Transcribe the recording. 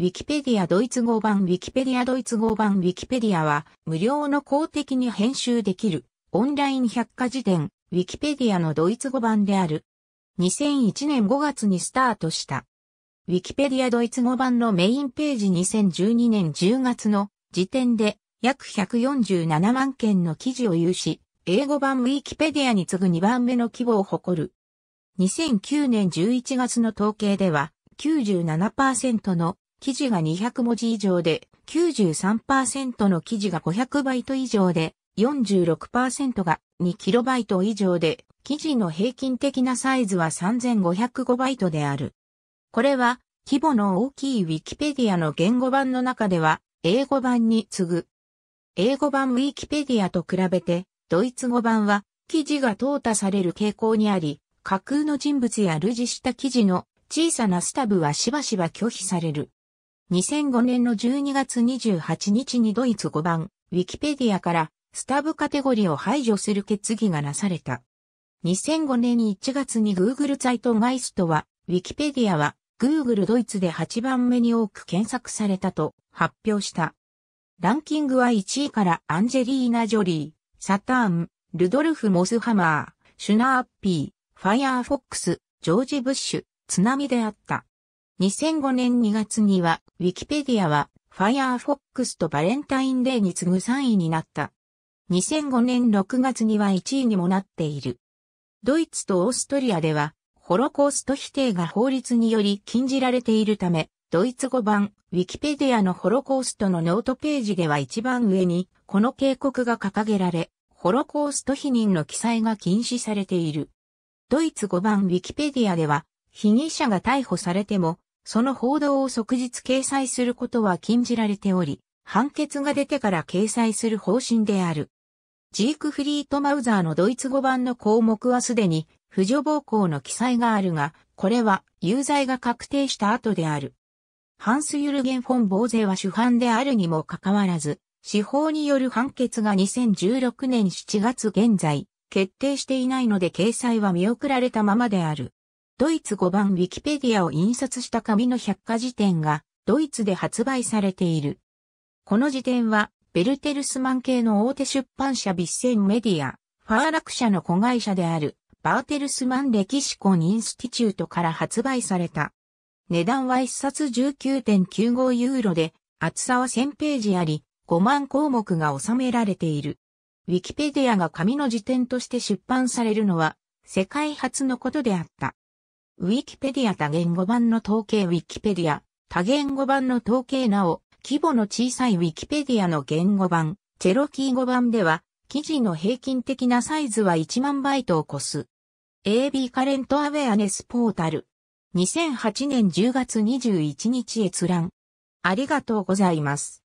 ウィキペディアドイツ語版ウィキペディアドイツ語版ウィキペディアは無料の公的に編集できるオンライン百科事典ウィキペディアのドイツ語版である。2001年5月にスタートした。ウィキペディアドイツ語版のメインページ2012年10月の時点で約147万件の記事を有し、英語版ウィキペディアに次ぐ2番目の規模を誇る。2009年11月の統計では97%の記事が200文字以上で、93%の記事が500バイト以上で、46%が2イト以上で、記事の平均的なサイズは3505バイトである。これは、規模の大きい Wikipedia の言語版の中では、英語版に次ぐ。英語版 Wikipedia と比べて、ドイツ語版は、記事が淘汰される傾向にあり、架空の人物や類似した記事の小さなスタブはしばしば拒否される。2005年の12月28日にドイツ5番、ウィキペディアからスタブカテゴリーを排除する決議がなされた。2005年1月に Google サイトガイストは、ウィキペディアは Google ドイツで8番目に多く検索されたと発表した。ランキングは1位からアンジェリーナ・ジョリー、サターン、ルドルフ・モスハマー、シュナーッピー、ファイアーフォックス、ジョージ・ブッシュ、津波であった。2005年2月には、ウィキペディアは、Firefox とバレンタインデーに次ぐ3位になった。2005年6月には1位にもなっている。ドイツとオーストリアでは、ホロコースト否定が法律により禁じられているため、ドイツ語版、ウィキペディアのホロコーストのノートページでは一番上に、この警告が掲げられ、ホロコースト否認の記載が禁止されている。ドイツ語版ウィキペディアでは、被疑者が逮捕されても、その報道を即日掲載することは禁じられており、判決が出てから掲載する方針である。ジークフリートマウザーのドイツ語版の項目はすでに、不助暴行の記載があるが、これは有罪が確定した後である。ハンス・ユルゲン・フォン・ボーゼは主犯であるにもかかわらず、司法による判決が2016年7月現在、決定していないので掲載は見送られたままである。ドイツ5番ウィキペディアを印刷した紙の百科事典が、ドイツで発売されている。この辞典は、ベルテルスマン系の大手出版社ビッセンメディア、ファーラク社の子会社である、バーテルスマン歴史コンインスティチュートから発売された。値段は1冊19.95ユーロで、厚さは1000ページあり、5万項目が収められている。ウィキペディアが紙の辞典として出版されるのは、世界初のことであった。ウィキペディア多言語版の統計ウィキペディア、多言語版の統計なお、規模の小さいウィキペディアの言語版、チェロキー語版では、記事の平均的なサイズは1万バイトを超す。AB カレントアウェアネスポータル。2008年10月21日閲覧。ありがとうございます。